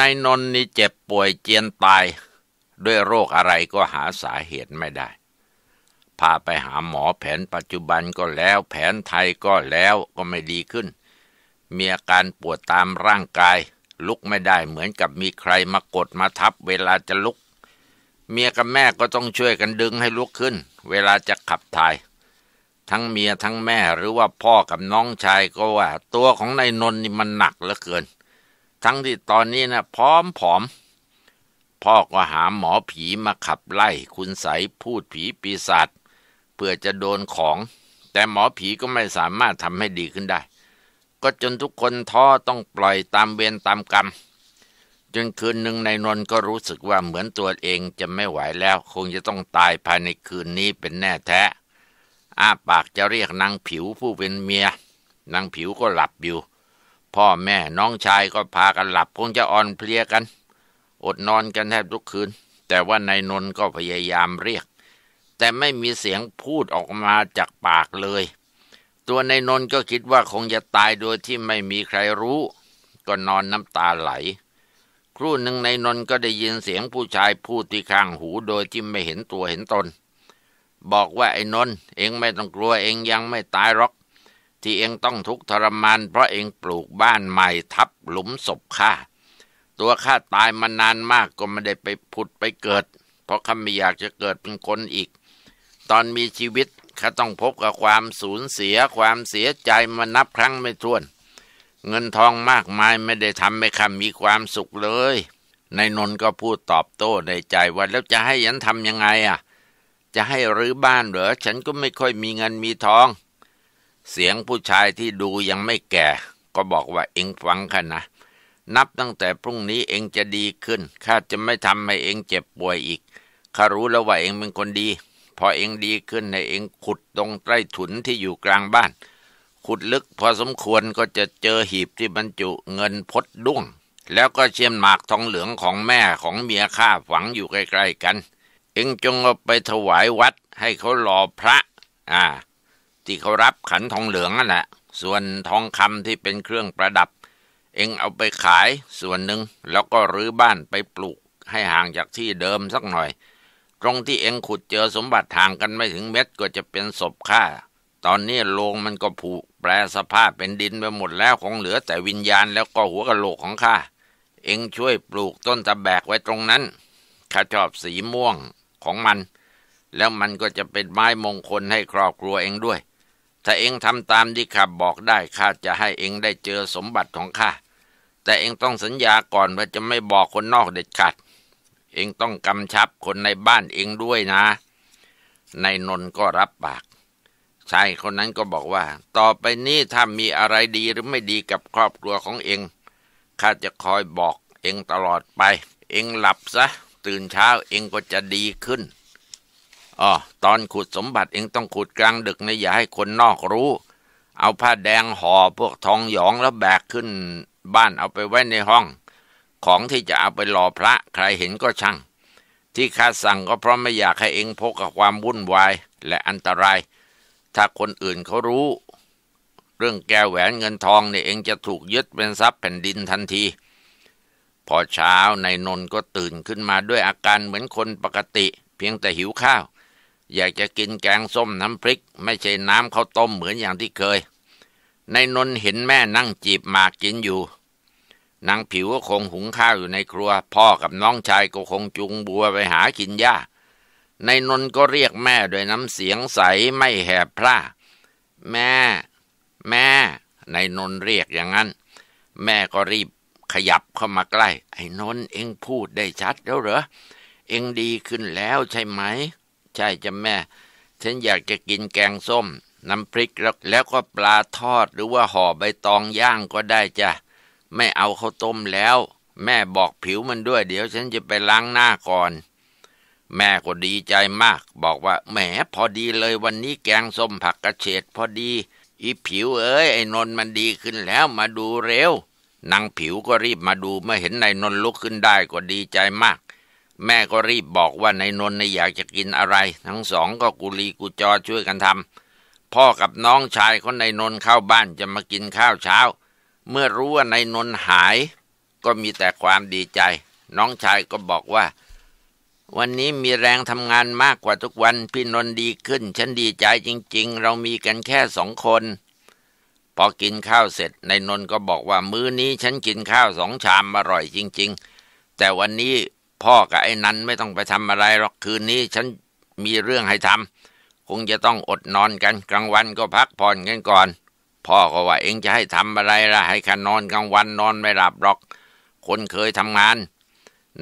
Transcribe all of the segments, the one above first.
นายนนนี่เจ็บป่วยเจียนตาย ด้วยโรคอะไรก็หาสาเหตุไม่ได้พาไปหาหมอแผนปัจจุบันก็แล้วแผนไทยก็แล้วก็ไม่ดีขึ้น มีอาการปวดตามร่างกาย ลุกไม่ได้เหมือนกับมีใครมากดมาทับเวลาจะลุก เมียกับแม่ก็ต้องช่วยกันดึงให้ลุกขึ้น เวลาจะขับถ่าย ทั้งเมียทั้งแม่หรือว่าพ่อกับน้องชายก็ว่า ตัวของนายนนนี่มันหนักเหลือเกินทั้งที่ตอนนี้นะพร้อมผอม พ่อก็หาหมอผีมาขับไล่ คุณใสพูดผีปีศาจเพื่อจะโดนของ แต่หมอผีก็ไม่สามารถทำให้ดีขึ้นได้ ก็จนทุกคนท้อต้องปล่อยตามเวรตามกรรมจนคืนหนึ่งในนนก็รู้สึกว่าเหมือนตัวเองจะไม่ไหวแล้ว คงจะต้องตายภายในคืนนี้เป็นแน่แท้ อ้าปากจะเรียกนางผิวผู้เป็นเมีย นางผิวก็หลับอยู่พ่อแม่น้องชายก็พากันหลับคงจะอ่อนเพลียกัน อดนอนกันแทบทุกคืน แต่ว่านายนนก็พยายามเรียก แต่ไม่มีเสียงพูดออกมาจากปากเลย ตัวนายนนก็คิดว่าคงจะตายโดยที่ไม่มีใครรู้ก็นอนน้ำตาไหล ครู่หนึ่งนายนนก็ได้ยินเสียงผู้ชายพูดที่ข้างหูโดยที่ไม่เห็นตัวเห็นตนบอกว่าไอ้นนเองไม่ต้องกลัวเองยังไม่ตายหรอกที่เองต้องทุกข์ทรมานเพราะเองปลูกบ้านใหม่ทับหลุมศพข้าตัวข้าตายมานานมากก็ไม่ได้ไปผุดไปเกิดเพราะข้าไม่อยากจะเกิดเป็นคนอีก ตอนมีชีวิตข้าต้องพบกับความสูญเสียความเสียใจมานับครั้งไม่ถ้วน เงินทองมากมายไม่ได้ทำให้ข้ามีความสุขเลยนายนนก็พูดตอบโต้ในใจว่าแล้วจะให้ฉันทำยังไงอ่ะจะให้รื้อบ้านเหรอฉันก็ไม่ค่อยมีเงินมีทองเสียงผู้ชายที่ดูยังไม่แก่ ก็บอกว่าเอ็งฟังค่นะนับตั้งแต่พรุ่งนี้เอ็งจะดีขึ้นข้าจะไม่ทำให้เอ็งเจ็บป่วยอีกข้ารู้แล้วว่าเอ็งเป็นคนดี พอเอ็งดีขึ้นให้เอ็งขุดตรงใต้ถุนที่อยู่กลางบ้าน ขุดลึกพอสมควรก็จะเจอหีบที่บรรจุเงินพดด้วงแล้วก็เชียมหมากทองเหลืองของแม่ของเมียข้าฝังอยู่ใกล้ ๆกัน เอ็งจงเอาไปถวายวัด ให้เขาหล่อพระ อ่าที่เขารับขันทองเหลืองนั่นแหละ ส่วนทองคำที่เป็นเครื่องประดับ เองเอาไปขายส่วนหนึ่ง แล้วก็รื้อบ้านไปปลูกให้ห่างจากที่เดิมสักหน่อย ตรงที่เองขุดเจอสมบัติทางกันไม่ถึงเม็ดก็จะเป็นศพฆ่าตอนนี้โลงมันก็ผุแปรสภาพเป็นดินไปหมดแล้วคงเหลือแต่วิญญาณ แล้วก็หัวกะโหลกของข้าเองช่วยปลูกต้นตะแบกไว้ตรงนั้นข้าชอบสีม่วงของมัน แล้วมันก็จะเป็นไม้มงคลให้ครอบครัวเองด้วยถ้าเองทำตามที่ข้าบอกได้ข้าจะให้เองได้เจอสมบัติของข้าแต่เองต้องสัญญาก่อนว่าจะไม่บอกคนนอกเด็ดขาดเองต้องกำชับคนในบ้านเองด้วยนะนายนนก็รับปากชายคนนั้นก็บอกว่า ต่อไปนี้ถ้ามีอะไรดีหรือไม่ดีกับครอบครัวของเองข้าจะคอยบอกเองตลอดไป เองหลับซะ ตื่นเช้าเองก็จะดีขึ้นอ๋อตอนขุดสมบัติเองต้องขุดกลางดึกนะอย่าให้คนนอกรู้ เอาผ้าแดงห่อพวกทองหยองแล้วแบกขึ้นบ้านเอาไปไว้ในห้อง ของที่จะเอาไปหล่อพระใครเห็นก็ช่างที่ข้าสั่งก็เพราะไม่อยากให้เองพกกับความวุ่นวายและอันตราย ถ้าคนอื่นเขารู้ เรื่องแก้วแหวนเงินทองเนี่ยเองจะถูกยึดเป็นทรัพย์แผ่นดินทันที พอเช้านายนนก็ตื่นขึ้นมาด้วยอาการเหมือนคนปกติ เพียงแต่หิวข้าวอยากจะกินแกงส้มน้ำพริก ไม่ใช่น้ำข้าวต้มเหมือนอย่างที่เคย ในนนเห็นแม่นั่งจีบหมากกินอยู่นางผิวก็คงหุงข้าวอยู่ในครัว พ่อกับน้องชายก็คงจุงบัวไปหากินหญ้าในนนก็เรียกแม่ด้วยน้ำเสียงใส ไม่แหบพร่าแม่ แม่ ในนนเรียกอย่างนั้น แม่ก็รีบขยับเข้ามาใกล้ ไอ้นนเอ็งพูดได้ชัดแล้วเหรอเอ็งดีขึ้นแล้วใช่ไหมช่จ้ะแม่ ฉันอยากจะกินแกงส้มน้ำพริกแล้วแล้วก็ปลาทอดหรือว่าห่อใบตองย่างก็ได้จ้ะไม่เอาข้าวต้มแล้ว แม่บอกผิวมันด้วย เดี๋ยวฉันจะไปล้างหน้าก่อน แม่ก็ดีใจมาก บอกว่าแหมพอดีเลยวันนี้แกงส้มผักกระเฉดพอดีอีผิวเอ้ย ไอ้นนมันดีขึ้นแล้วมาดูเร็วนางผิวก็รีบมาดูเมื่อเห็นนายนนลุกขึ้นได้ก็ดีใจมากแม่ก็รีบบอกว่านายนนท์นอยากจะกินอะไรทั้งสองก็กุลีกุจอช่วยกันทำพ่อกับน้องชายคนนายนนท์เข้าบ้านจะมากินข้าวเช้า เมื่อรู้ว่านายนนท์หาย ก็มีแต่ความดีใจ น้องชายก็บอกว่าวันนี้มีแรงทำงานมากกว่าทุกวันพี่นนท์ดีขึ้น ฉันดีใจจริง ๆ เรามีกันแค่สองคน พอกินข้าวเสร็จนายนนท์ก็บอกว่ามื้อนี้ฉันกินข้าวสองชามอร่อยจริง ๆ แต่วันนี้พ่อกับไอ้นันไม่ต้องไปทำอะไรหรอกคืนนี้ฉันมีเรื่องให้ทำคงจะต้องอดนอนกันกลางวันก็พักผ่อนกันก่อน พ่อก็ว่าเองจะให้ทำอะไรล่ะ ให้ขันนอนกลางวันนอนไม่หลับหรอก คนเคยทำงาน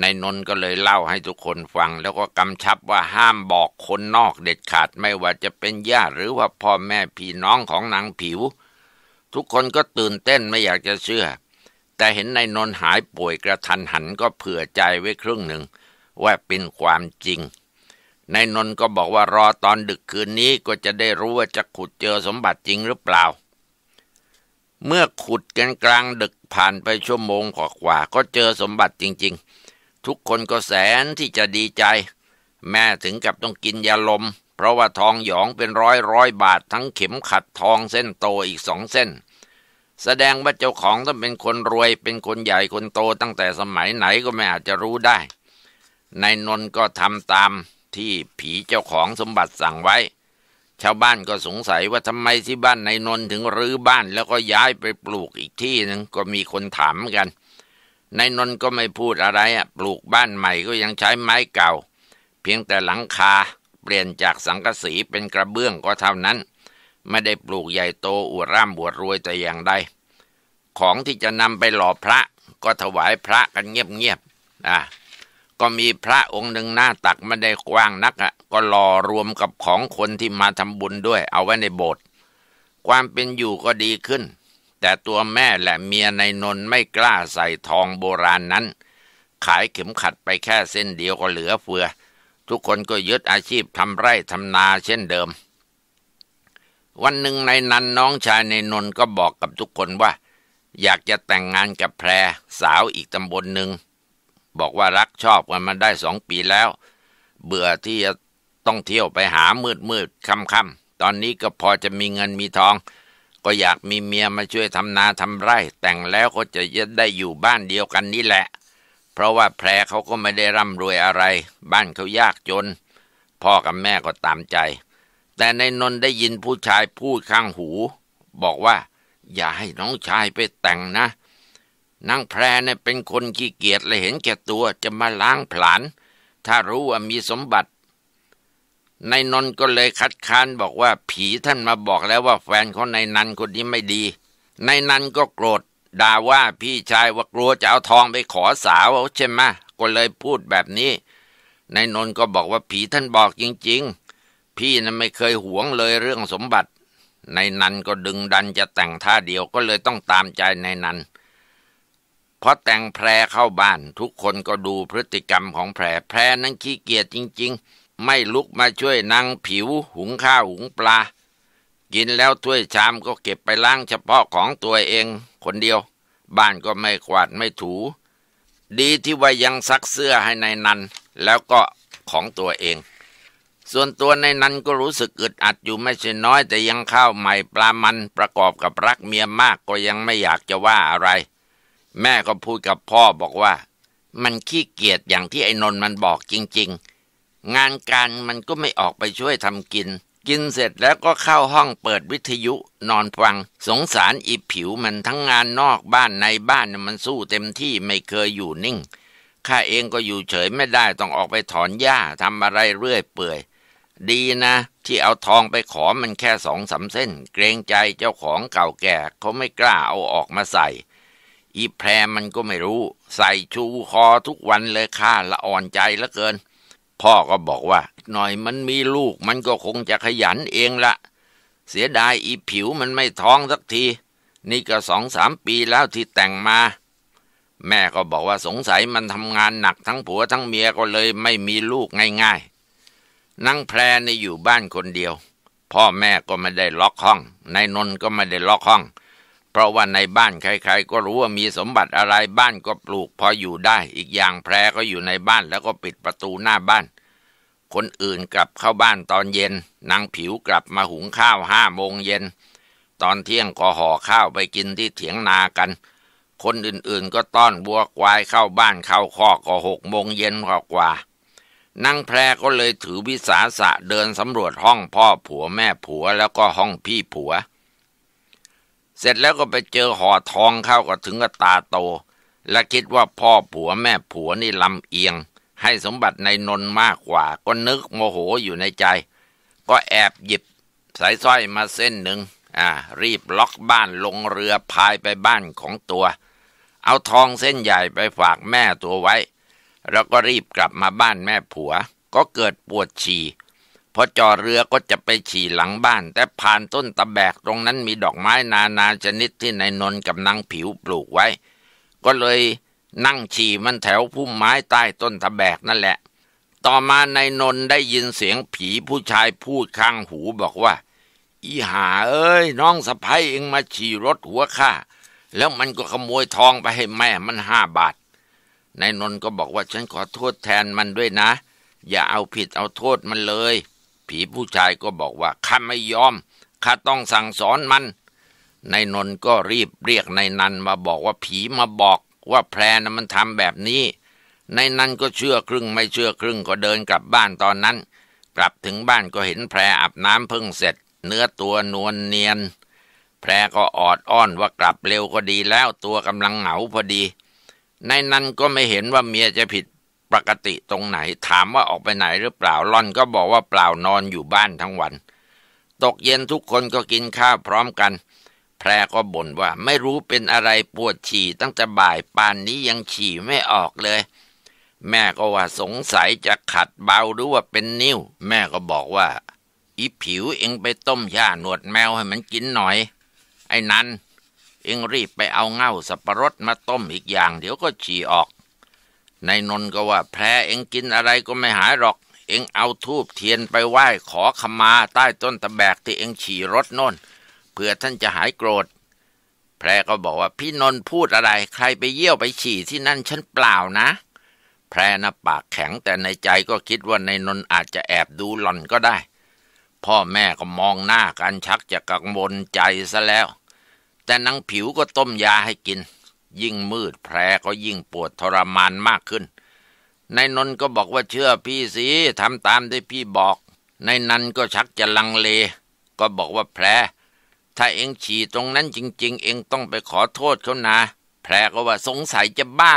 นายนนก็เลยเล่าให้ทุกคนฟัง แล้วก็กำชับว่าห้ามบอกคนนอก เด็ดขาดไม่ว่าจะเป็นญาติหรือว่าพ่อแม่พี่น้องของนางผิว ทุกคนก็ตื่นเต้นไม่อยากจะเชื่อแต่เห็นนายนนหายป่วยกระทันหันก็เผื่อใจไว้ครึ่งหนึ่งว่าเป็นความจริงนายนนก็บอกว่ารอตอนดึกคืนนี้ก็จะได้รู้ว่าจะขุดเจอสมบัติจริงหรือเปล่า เมื่อขุดกันกลางดึกผ่านไปชั่วโมงกว่า ก็เจอสมบัติจริง ๆ ทุกคนก็แสนที่จะดีใจ แม่ถึงกับต้องกินยาลม เพราะว่าทองหยองเป็นร้อยร้อยบาททั้งเข็มขัดทองเส้นโตอีกสองเส้นแสดงว่าเจ้าของต้องเป็นคนรวย เป็นคนใหญ่คนโตตั้งแต่สมัยไหนก็ไม่อาจจะรู้ได้นายนนก็ทำตามที่ผีเจ้าของสมบัติสั่งไว้ ชาวบ้านก็สงสัยว่าทำไมที่บ้านนายนนถึงรื้อบ้านแล้วก็ย้ายไปปลูกอีกที่นึง ก็มีคนถามกันนายนนก็ไม่พูดอะไรอ่ะปลูกบ้านใหม่ก็ยังใช้ไม้เก่า เพียงแต่หลังคาเปลี่ยนจากสังกะสีเป็นกระเบื้องก็เท่านั้นไม่ได้ปลูกใหญ่โตอวดร่ำบวดรวยแต่อย่างใด ของที่จะนำไปหล่อพระก็ถวายพระกันเงียบๆอ่ะก็มีพระองค์หนึ่งหน้าตักไม่ได้กว้างนักอ่ะก็หล่อรวมกับของคนที่มาทำบุญด้วยเอาไว้ในโบสถ์ความเป็นอยู่ก็ดีขึ้น แต่ตัวแม่และเมียในนนไม่กล้าใส่ทองโบราณนั้น ขายเข็มขัดไปแค่เส้นเดียวก็เหลือเฟือ ทุกคนก็ยึดอาชีพทำไร่ทำนาเช่นเดิมวันหนึ่งในนันน้องชายในนนก็บอกกับทุกคนว่า อยากจะแต่งงานกับแพรสาวอีกตำบลหนึ่งบอกว่ารักชอบกันมาได้สองปีแล้ว เบื่อที่จะต้องเที่ยวไปหามืดมืดค่ำค่ำตอนนี้ก็พอจะมีเงินมีทอง ก็อยากมีเมียมาช่วยทำนาทำไร่ แต่งแล้วก็จะยได้อยู่บ้านเดียวกันนี่แหละ เพราะว่าแพรเขาก็ไม่ได้ร่ำรวยอะไร บ้านเขายากจนพ่อกับแม่ก็ตามใจแต่ในนนได้ยินผู้ชายพูดข้างหู บอกว่าอย่าให้น้องชายไปแต่งนะ นางแพรเนี่ยเป็นคนขี้เกียจและเห็นแก่ตัวจะมาล้างผลาญถ้ารู้ว่ามีสมบัติในนนก็เลยคัดค้านบอกว่าผีท่านมาบอกแล้วว่าแฟนเขานายนันคนนี้ไม่ดีนายนันก็โกรธด่าว่าพี่ชายว่ากลัวจะเอาทองไปขอสาวใช่ไหมก็เลยพูดแบบนี้นายนนก็บอกว่าผีท่านบอกจริง ๆพี่นะไม่เคยหวงเลยเรื่องสมบัติ ในนันก็ดึงดันจะแต่งท่าเดียวก็เลยต้องตามใจในนันเพราะแต่งแพรเข้าบ้าน ทุกคนก็ดูพฤติกรรมของแพรแพรนั้นขี้เกียจจริงๆ ไม่ลุกมาช่วยนางผิวหุงข้าวหุงปลากินแล้วถ้วยชามก็เก็บไปล้างเฉพาะของตัวเอง คนเดียว บ้านก็ไม่กวาด ไม่ถู ดีที่ว่ายังซักเสื้อให้ในนันแล้วก็ของตัวเองส่วนตัวในนั้นก็รู้สึกอึดอัดอยู่ไม่ใช่น้อยแต่ยังข้าวใหม่ปลามันประกอบกับรักเมียมากก็ยังไม่อยากจะว่าอะไร แม่ก็พูดกับพ่อบอกว่า มันขี้เกียจอย่างที่ไอ้นนมันบอกจริงๆ งานการมันก็ไม่ออกไปช่วยทำกิน กินเสร็จแล้วก็เข้าห้องเปิดวิทยุนอนฟัง สงสารอีผิวมันทั้งงานนอกบ้านในบ้านมันสู้เต็มที่ไม่เคยอยู่นิ่งข้าเองก็อยู่เฉยไม่ได้ต้องออกไปถอนหญ้าทำอะไรเรื่อยเปื่อยดีนะ ที่เอาทองไปขอมันแค่สองสาเส้น เกรงใจเจ้าของเก่าแก่ เขาไม่กล้าเอาออกมาใส่ อีแพรมันก็ไม่รู้ ใส่ชูคอทุกวันเลยค่าละอ่อนใจเหลือเกิน พ่อก็บอกว่า หน่อยมันมีลูกมันก็คงจะขยันเองละเสียดายอีผิวมันไม่ท้องสักที นี่ก็สองสามปีแล้วที่แต่งมา แม่ก็บอกว่าสงสัยมันทำงานหนักทั้งผัวทั้งเมียก็เลยไม่มีลูกง่าย ๆนางแพรในอยู่บ้านคนเดียว พ่อแม่ก็ไม่ได้ล็อกห้องนายนนก็ไม่ได้ล็อกห้อง เพราะว่าในบ้านใครๆ ก็รู้ว่ามีสมบัติอะไรบ้านก็ปลูกพออยู่ได้ อีกอย่างแพรก็อยู่ในบ้านแล้วก็ปิดประตูหน้าบ้าน คนอื่นกลับเข้าบ้านตอนเย็นนางผิวกลับมาหุงข้าวห้าโมงเย็นตอนเที่ยงก็ห่อข้าวไปกินที่เถียงนากัน คนอื่นๆก็ต้อนบัวควายเข้าบ้านเข้าคอกก็หกโมงเย็นกว่านางแพรก็เลยถือวิสาสะเดินสำรวจห้องพ่อผัวแม่ผัวแล้วก็ห้องพี่ผัว เสร็จแล้วก็ไปเจอห่อทองเข้าก็ถึงกับตาโต และคิดว่าพ่อผัวแม่ผัวนี่ลำเอียง ให้สมบัติในนนมากกว่า ก็นึกโมโหอยู่ในใจ ก็แอบหยิบ สายสร้อยมาเส้นหนึ่ง อ่า รีบล็อกบ้านลงเรือพายไปบ้านของตัว เอาทองเส้นใหญ่ไปฝากแม่ตัวไว้แล้วก็รีบกลับมาบ้านแม่ผัว ก็เกิดปวดฉี่พอจอเรือก็จะไปฉี่หลังบ้าน แต่ผ่านต้นตะแบกตรงนั้นมีดอกไม้นานาชนิดที่นายนนกับนางผิวปลูกไว้ ก็เลยนั่งฉี่มันแถวพุ่มไม้ใต้ต้นตะแบกนั่นแหละ ต่อมานายนนได้ยินเสียงผีผู้ชายพูดข้างหูบอกว่า อีหาเอ้ย น้องสะพ้ยเองมาฉี่รถหัวข้าแล้วมันก็ขโมยทองไปให้แม่มันห้าบาทนายนนก็บอกว่าฉันขอโทษแทนมันด้วยนะ อย่าเอาผิดเอาโทษมันเลย ผีผู้ชายก็บอกว่าข้าไม่ยอมข้าต้องสั่งสอนมันนายนนก็รีบเรียกนายนันมาบอกว่าผีมาบอกว่าแพรนะมันทำแบบนี้นายนันก็เชื่อครึ่งไม่เชื่อครึ่งก็เดินกลับบ้านตอนนั้นกลับถึงบ้านก็เห็นแพรอาบน้ำเพิ่งเสร็จ เนื้อตัวนวลเนียน แพรก็ออดอ้อนว่ากลับเร็วก็ดีแล้วตัวกำลังเหงาพอดีในนั้นก็ไม่เห็นว่าเมียจะผิดปกติตรงไหน ถามว่าออกไปไหนหรือเปล่าล่อนก็บอกว่าเปล่านอนอยู่บ้านทั้งวัน ตกเย็นทุกคนก็กินข้าวพร้อมกัน แพรก็บ่นว่าไม่รู้เป็นอะไรปวดฉี่ตั้งแต่บ่ายปานนี้ยังฉี่ไม่ออกเลย แม่ก็ว่าสงสัยจะขัดเบาหรือว่าเป็นนิ้วแม่ก็บอกว่า อีผิวเองไปต้มยาหนวดแมวให้มันกินหน่อยไอ้นั้นเอ็งรีบไปเอาเง่าสับปะรดมาต้มอีกอย่างเดี๋ยวก็ฉี่ออกนายนนก็ว่า แพรเอ็งกินอะไรก็ไม่หายหรอก เอ็งเอาทูบเทียนไปไหว้ขอขมาใต้ต้นตะแบกที่เอ็งฉี่รถนนเพื่อท่านจะหายโกรธ แพรก็บอกว่าพี่นนพูดอะไร ใครไปเยี่ยวไปฉี่ที่นั่นฉันเปล่านะ แพรนะปากแข็งแต่ในใจก็คิดว่านายนนอาจจะแอบดูหล่อนก็ได้ พ่อแม่ก็มองหน้ากันชักจะกังวลใจซะแล้วแต่นางผิวก็ต้มยาให้กิน ยิ่งมืดแผลก็ยิ่งปวดทรมานมากขึ้นนายนนก็บอกว่าเชื่อพี่สิทำตามที่พี่บอกนายนันก็ชักจะลังเล ก็บอกว่าแผลถ้าเองฉี่ตรงนั้นจริงๆ เองต้องไปขอโทษเขานะแผลก็ว่าสงสัยจะบ้า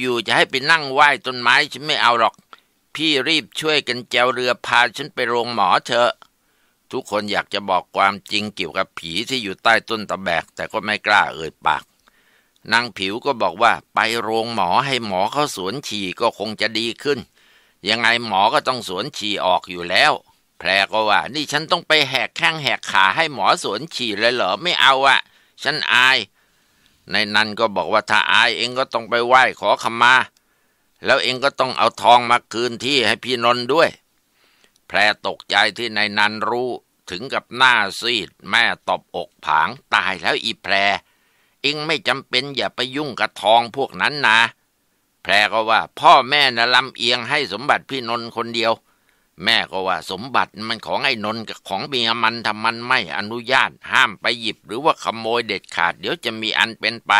อยู่ๆจะให้ไปนั่งไหว้ต้นไม้ฉันไม่เอาหรอก พี่รีบช่วยกันแจวเรือพาฉันไปโรงหมอเถอะทุกคนอยากจะบอกความจริงเกี่ยวกับผีที่อยู่ใต้ต้นตะแบกแต่ก็ไม่กล้าเอ่ยปากนางผิวก็บอกว่าไปโรงหมอให้หมอเขาสวนฉี่ก็คงจะดีขึ้น ยังไงหมอก็ต้องสวนฉี่ออกอยู่แล้ว แพรก็ว่า นี่ฉันต้องไปแหกแข้งแหกขาให้หมอสวนฉี่เลยเหรอไม่เอาอะฉันอาย ในนั้นก็บอกว่าถ้าอายเองก็ต้องไปไหว้ขอขมาแล้วเองก็ต้องเอาทองมาคืนที่ให้พี่นนท์ด้วยแพรตกใจที่ในนันรู้ ถึงกับหน้าซีดแม่ตบอกผางตายแล้วอีแพร อิงไม่จำเป็นอย่าไปยุ่งกับทองพวกนั้นนะแพรก็ว่าพ่อแม่นะลำเอียงให้สมบัติพี่นนท์คนเดียว แม่ก็ว่าสมบัติมันของไอ้นนท์กับของเมียมันทำมันไม่อนุญาตห้ามไปหยิบหรือว่าขโมยเด็ดขาดเดี๋ยวจะมีอันเป็นไป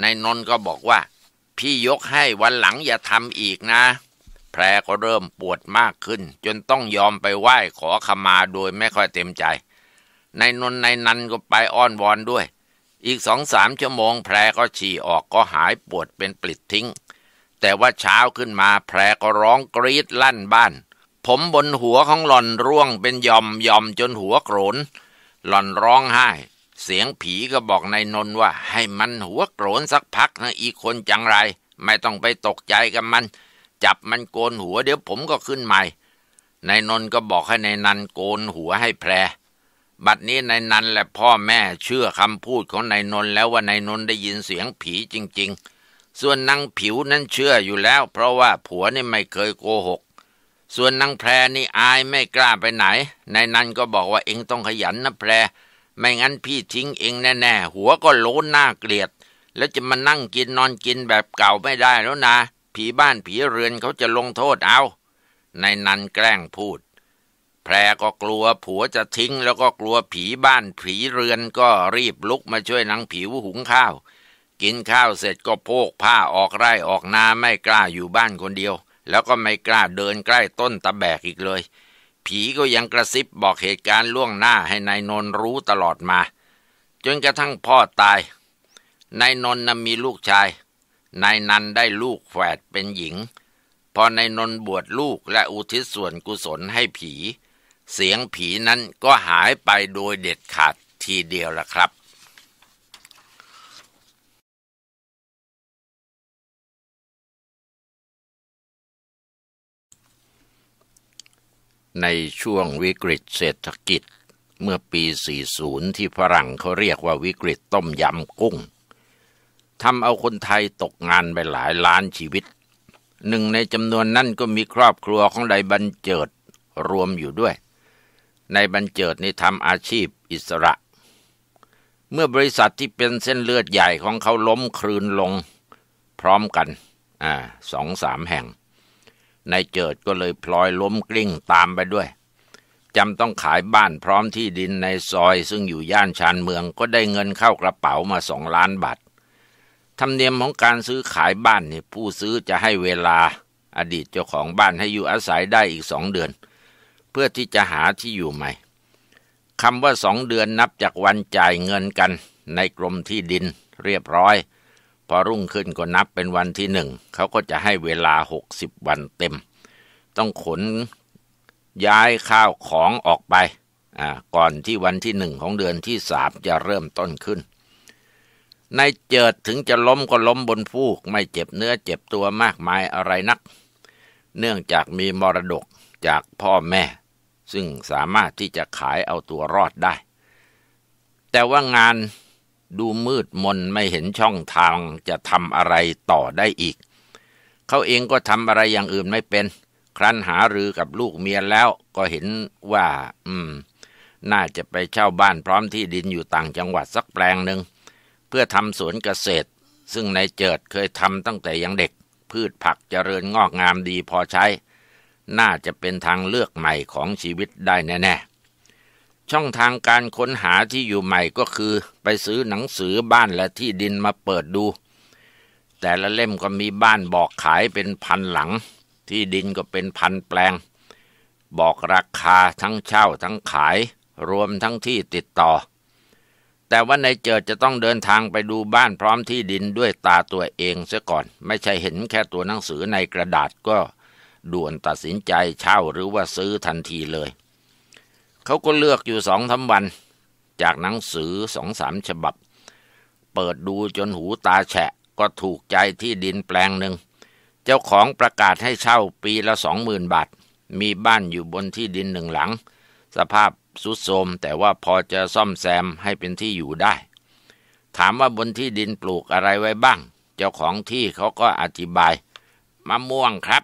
นายนนท์ก็บอกว่าพี่ยกให้วันหลังอย่าทำอีกนะแผลก็เริ่มปวดมากขึ้น จนต้องยอมไปไหว้ขอขมาโดย ไม่ค่อยเต็มใจ ในนนในนันก็ไปอ้อนวอนด้วย อีกสองสามชั่วโมงแผลก็ฉี่ออกก็หายปวดเป็นปลิดทิ้ง แต่ว่าเช้าขึ้นมาแผลก็ร้องกรีดลั่นบ้าน ผมบนหัวของหล่อนร่วงเป็นยอมยอมจนหัวโกรน หล่อนร้องไห้ เสียงผีก็บอกนายนนว่า ให้มันหัวโกรนสักพักนะอีกคนจังไร ไม่ต้องไปตกใจกับมันจับมันโกนหัวเดี๋ยวผมก็ขึ้นใหม่นายนนก็บอกให้ในายนันโกนหัวให้แพร บัดนี้นายนันและพ่อแม่เชื่อคำพูดของนายนนแล้วว่านายนนได้ยินเสียงผีจริงๆ ส่วนนางผิวนั้นเชื่ออยู่แล้ว เพราะว่าผัวนี่ไม่เคยโกหก ส่วนนางแพรนี่อายไม่กล้าไปไหนนายนันก็บอกว่าเองต้องขยันนะแพร ไม่งั้นพี่ทิ้งเองแน่ๆ หัวก็โล้นหน้าเกลียด แล้วจะมานั่งกินนอนกินแบบเก่าไม่ได้แล้วนะผีบ้านผีเรือนเขาจะลงโทษเอาในนันแกล้งพูด แพรก็กลัว ผัวจะทิ้ง แล้วก็กลัวผีบ้านผีเรือนก็รีบลุกมาช่วยนางผิวหุงข้าว กินข้าวเสร็จก็โพกผ้าออกไร่ออกนาไม่กล้าอยู่บ้านคนเดียว แล้วก็ไม่กล้าเดินใกล้ต้นตะแบกอีกเลย ผีก็ยังกระซิบบอกเหตุการณ์ล่วงหน้าให้ในายนนรู้ตลอดมา จนกระทั่งพ่อตาย นายนนนมีลูกชายนายนันได้ลูกแฝดเป็นหญิง พอนายนนบวชลูกและอุทิศส่วนกุศลให้ผี เสียงผีนั้นก็หายไปโดยเด็ดขาดทีเดียวละครับ ในช่วงวิกฤตเศรษฐกิจเมื่อปี 40 ที่ฝรั่งเขาเรียกว่าวิกฤตต้มยำกุ้งทำเอาคนไทยตกงานไปหลายล้านชีวิต หนึ่งในจำนวนนั้นก็มีครอบครัวของนายบรรเจิดรวมอยู่ด้วยนายบรรเจิดนี่ทำอาชีพอิสระ เมื่อบริษัทที่เป็นเส้นเลือดใหญ่ของเขาล้มคลืนลง พร้อมกัน อ่าสองสามแห่ง นายเจิดก็เลยพลอยล้มกลิ้งตามไปด้วย จำต้องขายบ้านพร้อมที่ดินในซอยซึ่งอยู่ย่านชานเมือง ก็ได้เงินเข้ากระเป๋ามาสองล้านบาทธรรมเนียมของการซื้อขายบ้านเนี่ยผู้ซื้อจะให้เวลาอดีตเจ้าของบ้านให้อยู่อาศัยได้อีกสองเดือน เพื่อที่จะหาที่อยู่ใหม่คำว่าสองเดือนนับจากวันจ่ายเงินกัน ในกรมที่ดินเรียบร้อย พอรุ่งขึ้นก็นับเป็นวันที่หนึ่ง เขาก็จะให้เวลา60วันเต็ม ต้องขนย้ายข้าวของออกไปก่อนที่วันที่หนึ่งของเดือนที่สามจะเริ่มต้นขึ้นนายเจิดถึงจะล้มก็ล้มบนฟูกไม่เจ็บเนื้อเจ็บตัวมากมายอะไรนัก เนื่องจากมีมรดกจากพ่อแม่ ซึ่งสามารถที่จะขายเอาตัวรอดได้ แต่ว่างานดูมืดมนไม่เห็นช่องทางจะทำอะไรต่อได้อีก เขาเองก็ทำอะไรอย่างอื่นไม่เป็น ครั้นหารือกับลูกเมียแล้วก็เห็นว่า อืม น่าจะไปเช่าบ้านพร้อมที่ดินอยู่ต่างจังหวัดสักแปลงหนึ่งเพื่อทำสวนเกษตร ซึ่งนายเจิดเคยทำตั้งแต่ยังเด็ก พืชผักเจริญงอกงามดีพอใช้ น่าจะเป็นทางเลือกใหม่ของชีวิตได้แน่ๆ ช่องทางการค้นหาที่อยู่ใหม่ก็คือไปซื้อหนังสือบ้านและที่ดินมาเปิดดู แต่ละเล่มก็มีบ้านบอกขายเป็นพันหลังที่ดินก็เป็นพันแปลง บอกราคาทั้งเช่าทั้งขาย รวมทั้งที่ติดต่อแต่ว่านายเจิดจะต้องเดินทางไปดูบ้านพร้อมที่ดินด้วยตาตัวเองเสียก่อนไม่ใช่เห็นแค่ตัวหนังสือในกระดาษก็ด่วนตัดสินใจเช่าหรือว่าซื้อทันทีเลย เขาก็เลือกอยู่สองทวัน จากหนังสือสองสามฉบับ เปิดดูจนหูตาแฉะ ก็ถูกใจที่ดินแปลงหนึ่งเจ้าของประกาศให้เช่าปีละสองหมื่นบาท มีบ้านอยู่บนที่ดินหนึ่งหลัง สภาพสุดโทมแต่ว่าพอจะซ่อมแซมให้เป็นที่อยู่ได้ ถามว่าบนที่ดินปลูกอะไรไว้บ้าง เจ้าของที่เขาก็อธิบาย มะม่วงครับ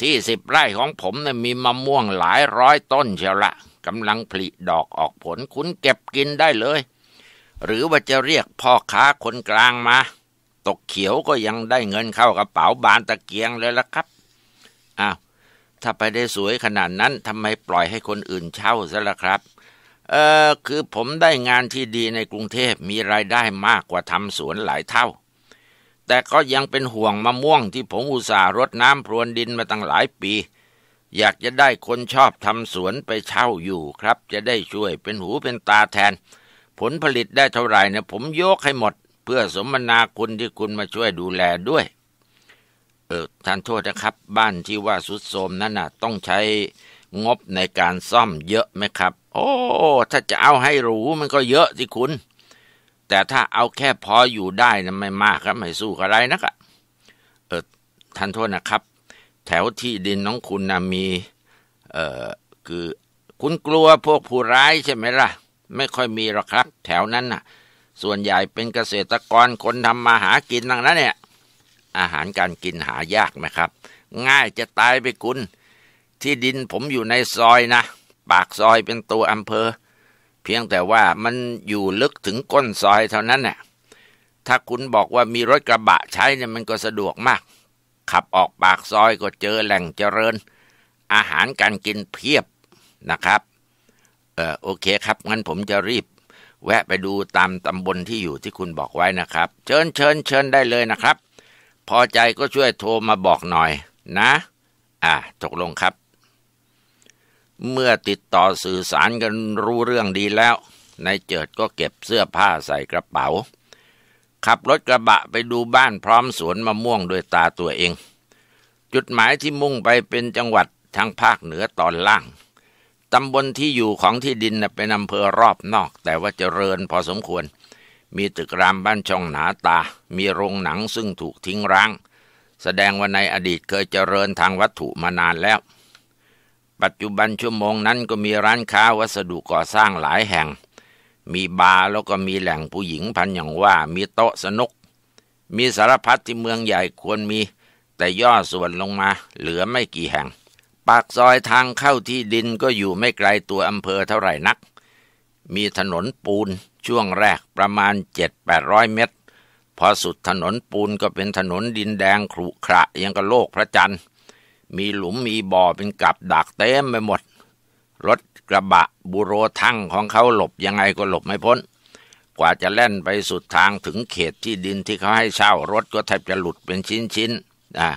ที่สิบไร่ของผมนะ่ยมีมะม่วงหลายร้อยต้นเชียวละกำลังผลิดอกออกผลคุณเก็บกินได้เลย หรือว่าจะเรียกพ่อค้าคนกลางมา ตกเขียวก็ยังได้เงินเข้ากระเป๋าบานตะเกียงเลยละครับถ้าไปได้สวยขนาดนั้นทำไมปล่อยให้คนอื่นเช่าซะล่ะครับ เออคือผมได้งานที่ดีในกรุงเทพมีรายได้มากกว่าทำสวนหลายเท่า แต่ก็ยังเป็นห่วงมะม่วงที่ผมอุตส่าห์รดน้ำพรวนดินมาตั้งหลายปี อยากจะได้คนชอบทำสวนไปเช่าอยู่ครับ จะได้ช่วยเป็นหูเป็นตาแทน ผลผลิตได้เท่าไหร่เนี่ยผมยกให้หมด เพื่อสมนาคุณที่คุณมาช่วยดูแลด้วยเออท่านโทษนะครับ บ้านที่ว่าสุดโทมนั่นน่ะต้องใช้งบในการซ่อมเยอะไหมครับ โอ้ถ้าจะเอาให้หรูมันก็เยอะสิคุณ แต่ถ้าเอาแค่พออยู่ได้นะไม่มากครับไม่สู้อะไรนะครับเออท่านโทษนะครับ แถวที่ดินน้องคุณนะมีเออคือ คุณกลัวพวกผู้ร้ายใช่ไหมล่ะไม่ค่อยมีหรอกครับ แถวนั้นน่ะส่วนใหญ่เป็นเกษตรกรคนทำมาหากินนั่งนั้นเนี่ยอาหารการกินหายากนะครับ ง่ายจะตายไปคุณ ที่ดินผมอยู่ในซอยนะ ปากซอยเป็นตัวอำเภอ เพียงแต่ว่ามันอยู่ลึกถึงก้นซอยเท่านั้นน่ะ ถ้าคุณบอกว่ามีรถกระบะใช้เนี่ยมันก็สะดวกมาก ขับออกปากซอยก็เจอแหล่งเจริญ อาหารการกินเพียบนะครับ เออโอเคครับงั้นผมจะรีบ แวะไปดูตามตำบลที่อยู่ที่คุณบอกไว้นะครับ เชิญเชิญเชิญได้เลยนะครับพอใจก็ช่วยโทรมาบอกหน่อย นะ อ่ะตกลงครับ เมื่อติดต่อสื่อสารกันรู้เรื่องดีแล้วนายเจิดก็เก็บเสื้อผ้าใส่กระเป๋า ขับรถกระบะไปดูบ้านพร้อมสวนมะม่วงด้วยตาตัวเอง จุดหมายที่มุ่งไปเป็นจังหวัดทางภาคเหนือตอนล่าง ตำบลที่อยู่ของที่ดินเป็นอำเภอรอบนอก แต่ว่าเจริญพอสมควรมีตึกรามบ้านช่องหนาตา มีโรงหนังซึ่งถูกทิ้งร้าง แสดงว่าในอดีตเคยเจริญทางวัตถุมานานแล้ว ปัจจุบันชั่วโมงนั้นก็มีร้านค้าวัสดุก่อสร้างหลายแห่ง มีบาร์แล้วก็มีแหล่งผู้หญิงพันอย่างว่า มีโต๊ะสนุก มีสารพัดที่เมืองใหญ่ควรมี แต่ย่อส่วนลงมา เหลือไม่กี่แห่ง ปากซอยทางเข้าที่ดินก็อยู่ไม่ไกลตัวอำเภอเท่าไหร่นัก มีถนนปูนช่วงแรกประมาณ7-800 เมตร พอสุดถนนปูนก็เป็นถนนดินแดงขรุขระ ยังกับโลกพระจันทร์มีหลุมมีบ่อเป็นกับดักเต็มไปหมด รถกระบะบุโรทั้งของเขาหลบยังไงก็หลบไม่พ้น กว่าจะแล่นไปสุดทางถึงเขตที่ดินที่เขาให้เช่ารถก็แทบจะหลุดเป็นชิ้นๆนะ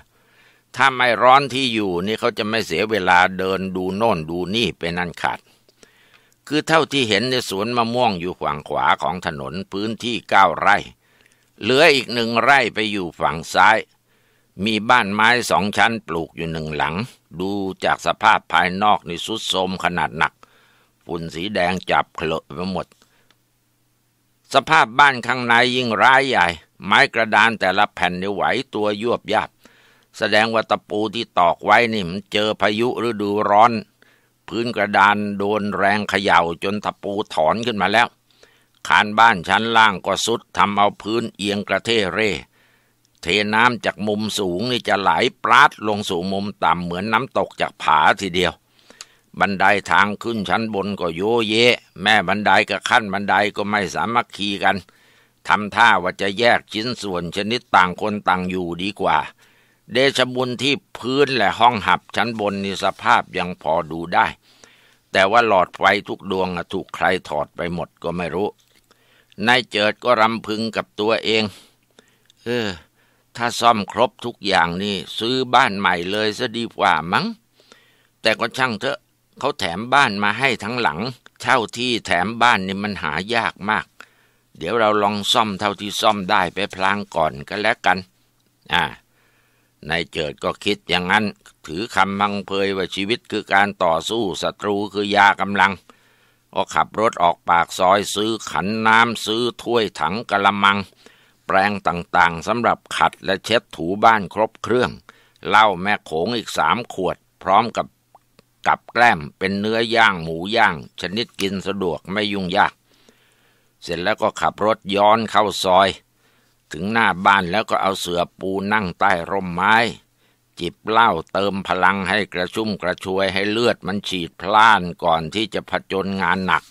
ถ้าไม่ร้อนที่อยู่นี่เขาจะไม่เสียเวลาเดินดูโน่นดูนี่เป็นอันขาดคือเท่าที่เห็นในสวนมะม่วงอยู่ฝั่งขวาของถนนพื้นที่เก้าไร่ เหลืออีกหนึ่งไร่ไปอยู่ฝั่งซ้าย มีบ้านไม้สองชั้นปลูกอยู่หนึ่งหลัง ดูจากสภาพภายนอกในสุดโทมขนาดหนัก ฝุ่นสีแดงจับเคลอะไปหมด สภาพบ้านข้างในยิ่งร้ายใหญ่ ไม้กระดานแต่ละแผ่นนไหวตัวยวบยับแสดงว่าตะปูที่ตอกไว้นี่มันเจอพายุฤดูร้อนพื้นกระดานโดนแรงเขย่าจนตะปูถอนขึ้นมาแล้ว คานบ้านชั้นล่างก็สุดทำเอาพื้นเอียงกระเทเร่เทน้ำจากมุมสูงนี่จะไหลปลาดลงสู่มุมต่ำเหมือนน้ำตกจากผาทีเดียว บันไดาทางขึ้นชั้นบนก็โยเยะ แม่บันไดกับขั้นบันไดก็ไม่สามารถคีกันทำท่าว่าจะแยกชิ้นส่วนชนิดต่างคนต่างอยู่ดีกว่าเดชบุญที่พื้นและห้องหับชั้นบนนิสภาพยังพอดูได้แต่ว่าหลอดไฟทุกดวงถูกใครถอดไปหมดก็ไม่รู้ นายเจิดก็รำพึงกับตัวเอง เออ ถ้าซ่อมครบทุกอย่างนี่ ซื้อบ้านใหม่เลยจะดีกว่ามั้ง แต่ก็ช่างเถอะเขาแถมบ้านมาให้ทั้งหลัง เช่าที่แถมบ้านนี่มันหายากมาก เดี๋ยวเราลองซ่อมเท่าที่ซ่อมได้ไปพลางก่อนก็แล้วกัน อ่านายเจิดก็คิดอย่างนั้น ถือคำมังเพยว่าชีวิตคือการต่อสู้ ศัตรูคือยากำลัง ก็ขับรถออกปากซอยซื้อขันน้ำซื้อถ้วยถังกะละมัง แปรงต่างๆสำหรับขัดและเช็ดถูบ้านครบเครื่อง เหล้าแม่โขงอีกสามขวด พร้อมกับกับแกล้มเป็นเนื้อย่างหมูย่างชนิดกินสะดวกไม่ยุ่งยาก เสร็จแล้วก็ขับรถย้อนเข้าซอยถึงหน้าบ้านแล้วก็เอาเสือปูนั่งใต้ร่มไม้ จิบเหล้าเติมพลังให้กระชุ่มกระชวยให้เลือดมันฉีดพล่านก่อนที่จะผจญงานหนัก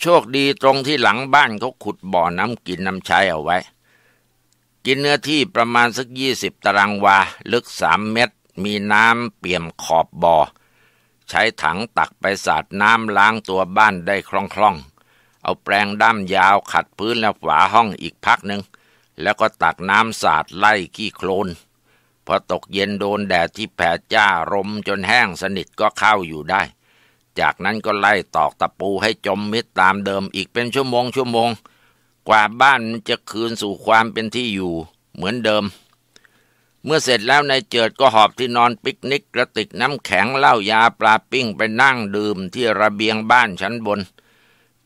โชคดีตรงที่หลังบ้านเขาขุดบ่อน้ำกินน้ำใช้เอาไว้ กินเนื้อที่ประมาณสักยี่สิบตารางวาลึกสามเมตรมีน้ำเปี่ยมขอบบ่อ ใช้ถังตักไปสาดน้ำล้างตัวบ้านได้คล่องๆ เอาแปรงด้ามยาวขัดพื้นแล้วฝาห้องอีกพักหนึ่งแล้วก็ตักน้ำสาดไล่ขี้โคลนพอตกเย็นโดนแดดที่แผดจ้า่มจนแห้งสนิทก็เข้าอยู่ได้ จากนั้นก็ไล่ตอกตะปูให้จมมิดตามเดิมอีกเป็นชั่วโมงชั่วโมง กว่าบ้านจะคืนสู่ความเป็นที่อยู่เหมือนเดิม เมื่อเสร็จแล้วนายเจิดก็หอบที่นอนปิกนิกกระติกน้ำแข็งเหล้ายาปลาปิ้งไปนั่งดื่มที่ระเบียงบ้านชั้นบน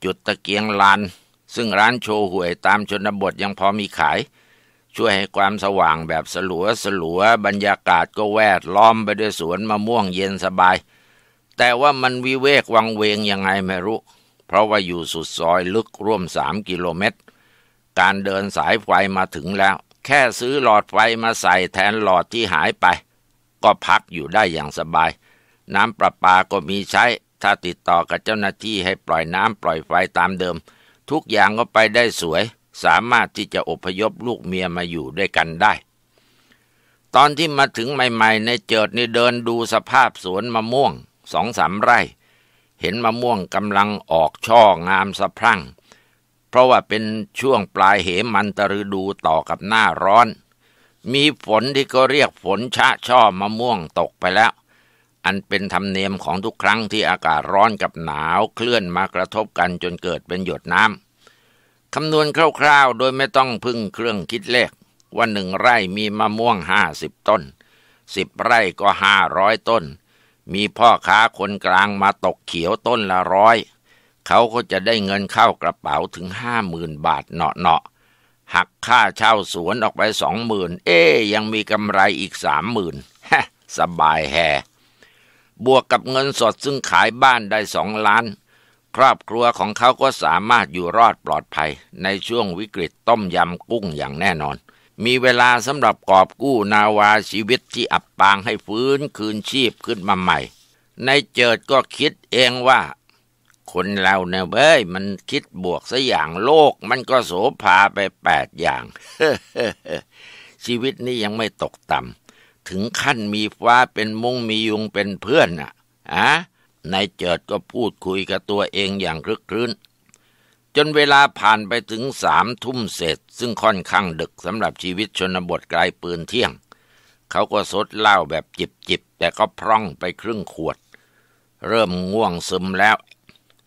จุดตะเกียงลานซึ่งร้านโชห่วยตามชนบทยังพอมีขาย ช่วยให้ความสว่างแบบสลัวสลัวบรรยากาศก็แวดล้อมไปด้วยสวนมะม่วงเย็นสบาย แต่ว่ามันวิเวกวังเวงยังไงไม่รู้ เพราะว่าอยู่สุดซอยลึกร่วมสามกิโลเมตร การเดินสายไฟมาถึงแล้ว แค่ซื้อหลอดไฟมาใส่แทนหลอดที่หายไป ก็พักอยู่ได้อย่างสบาย น้ำประปาก็มีใช้ ถ้าติดต่อกับเจ้าหน้าที่ให้ปล่อยน้ำปล่อยไฟตามเดิมทุกอย่างก็ไปได้สวย สามารถที่จะอพยพลูกเมียมาอยู่ด้วยกันได้ ตอนที่มาถึงใหม่ ๆ ในเจิดนี่เดินดูสภาพสวนมะม่วง สองสามไร่ เห็นมะม่วงกำลังออกช่องามสะพรั่ง เพราะว่าเป็นช่วงปลายเหมันตฤดูต่อกับหน้าร้อน มีฝนที่ก็เรียกฝนชะช่อมะม่วงตกไปแล้วอันเป็นธรรมเนียมของทุกครั้งที่อากาศร้อนกับหนาว เคลื่อนมากระทบกันจนเกิดเป็นหยดน้ำคำนวณคร่าวๆ โดยไม่ต้องพึ่งเครื่องคิดเลขว่าหนึ่งไร่มีมะม่วงห้าสิบต้นสิบไร่ก็ห้าร้อยต้น มีพ่อค้าคนกลางมาตกเขียวต้นละร้อย เขาก็จะได้เงินเข้ากระเป๋าถึงห้าหมื่นบาทเนาะๆ หักค่าเช่าสวนออกไปสองหมื่นเอ๊ยังมีกำไรอีกสามหมื่นสบายแฮบวกกับเงินสดซึ่งขายบ้านได้สองล้าน ครอบครัวของเขาก็สามารถอยู่รอดปลอดภัย ในช่วงวิกฤตต้มยำกุ้งอย่างแน่นอน มีเวลาสำหรับกอบกู้นาวาชีวิตที่อับปางให้ฟื้นคืนชีพขึ้นมาใหม่ ในเจิดก็คิดเองว่า คนเราเนี่ยเว้ยมันคิดบวกซะอย่างโลก มันก็โสภาไปแปดอย่าง ชีวิตนี้ยังไม่ตกต่ำถึงขั้นมีฟ้าเป็นมุ้งมียุงเป็นเพื่อนน่ะอะนายเจิดก็พูดคุยกับตัวเองอย่างคลึกครื้น จนเวลาผ่านไปถึงสามทุ่มเสร็จ ซึ่งค่อนข้างดึกสำหรับชีวิตชนบทไกลปืนเที่ยง เขาก็สดเหล้าแบบจิบจิบ แต่ก็พร่องไปครึ่งขวด เริ่มง่วงซึมแล้ว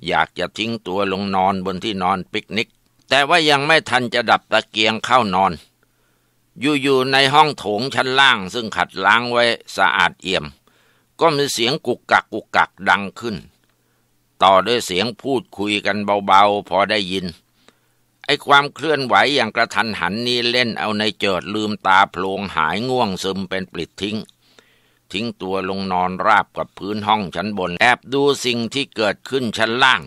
อยากจะทิ้งตัวลงนอนบนที่นอนปิกนิกแต่ว่ายังไม่ทันจะดับตะเกียงเข้านอนอยู่ๆในห้องโถงชั้นล่างซึ่งขัดล้างไว้สะอาดเอี่ยม ก็มีเสียงกุกกักกุกกักดังขึ้น ต่อด้วยเสียงพูดคุยกันเบาๆ พอได้ยิน ไอ้ความเคลื่อนไหวอย่างกระทันหันนี้เล่นเอาในเจิดลืมตาโพลงหายง่วงซึมเป็นปลิดทิ้ง ทิ้งตัวลงนอนราบกับพื้นห้องชั้นบน แอบดูสิ่งที่เกิดขึ้นชั้นล่าง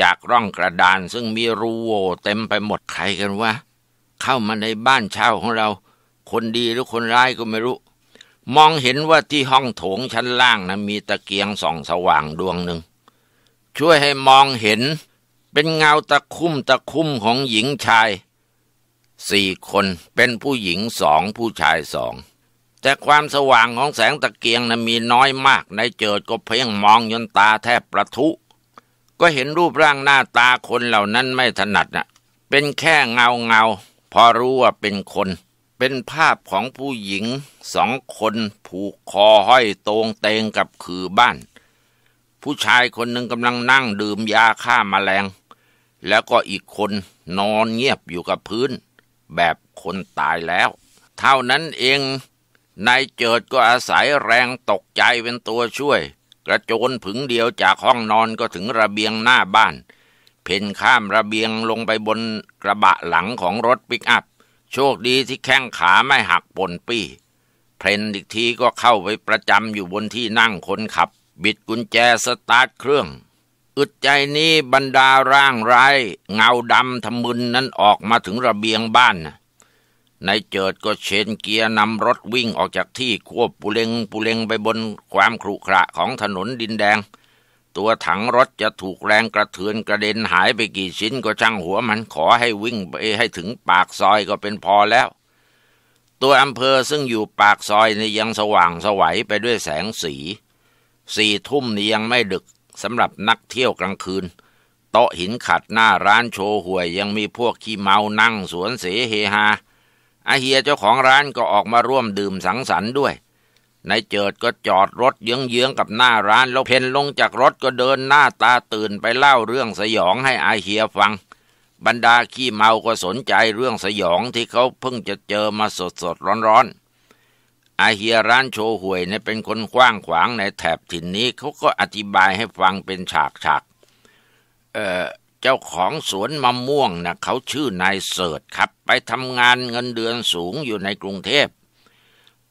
จากร่องกระดานซึ่งมีรูโวเต็มไปหมดใครกันวะเข้ามาในบ้านเช่าของเรา คนดีหรือคนร้ายก็ไม่รู้ มองเห็นว่าที่ห้องโถงชั้นล่างนะมีตะเกียงส่องสว่างดวงหนึ่ง ช่วยให้มองเห็น เป็นเงาตะคุ่มตะคุ่มของหญิงชายสี่คน เป็นผู้หญิงสองผู้ชายสอง แต่ความสว่างของแสงตะเกียงนะมีน้อยมาก ในเจิดก็เพ่งมองยนตาแทบประทุ ก็เห็นรูปร่างหน้าตาคนเหล่านั้นไม่ถนัดนะ่ะ เป็นแค่เงาเงาพอรู้ว่าเป็นคนเป็นภาพของผู้หญิงสองคนผูกคอห้อยตรงเตงกับคือบ้าน ผู้ชายคนหนึ่งกำลังนั่งดื่มยาฆ่ามาแมลง แล้วก็อีกคนนอนเงียบอยู่กับพื้นแบบคนตายแล้ว เท่านั้นเองนายเจิดก็อาศัยแรงตกใจเป็นตัวช่วย กระโจนผึงเดียวจากห้องนอนก็ถึงระเบียงหน้าบ้านเพ่นข้ามระเบียงลงไปบนกระบะหลังของรถปิกอัพ โชคดีที่แข้งขาไม่หักปนปี้ เพนอีกทีก็เข้าไปประจำอยู่บนที่นั่งคนขับ บิดกุญแจสตาร์ทเครื่อง อึดใจนี้บรรดาร่างร้ายเงาดำทำมึนนั้นออกมาถึงระเบียงบ้านนายเจิดก็เชนเกียร์นำรถวิ่งออกจากที่ควบปุเลงปุเลงไปบนความครุขระของถนนดินแดงตัวถังรถจะถูกแรงกระเทือนกระเด็นหายไปกี่ชิ้นก็ช่างหัวมันขอให้วิ่งไปให้ถึงปากซอยก็เป็นพอแล้ว ตัวอำเภอซึ่งอยู่ปากซอยนี่ยังสว่างสวัยไปด้วยแสงสี สี่ทุ่มนี่ยังไม่ดึกสำหรับนักเที่ยวกลางคืนโต๊ะหินขัดหน้าร้านโชว์หวยยังมีพวกขี้เมานั่งสวนเสเฮฮาอาเฮียเจ้าของร้านก็ออกมาร่วมดื่มสังสรรค์ด้วยนายเจิดก็จอดรถเยื้องๆกับหน้าร้าน แล้วเพนลงจากรถก็เดินหน้าตาตื่นไปเล่าเรื่องสยองให้อาเฮียฟัง บรรดาขี้เมาก็สนใจเรื่องสยองที่เขาเพิ่งจะเจอมาสดๆร้อนๆอาเฮียร้านโชห่วยเนี่ยเป็นคนกว้างขวางในแถบถิ่นนี้เขาก็อธิบายให้ฟังเป็นฉากๆเออเจ้าของสวนมะม่วงนะเขาชื่อนายเสิร์ชครับไปทำงานเงินเดือนสูงอยู่ในกรุงเทพ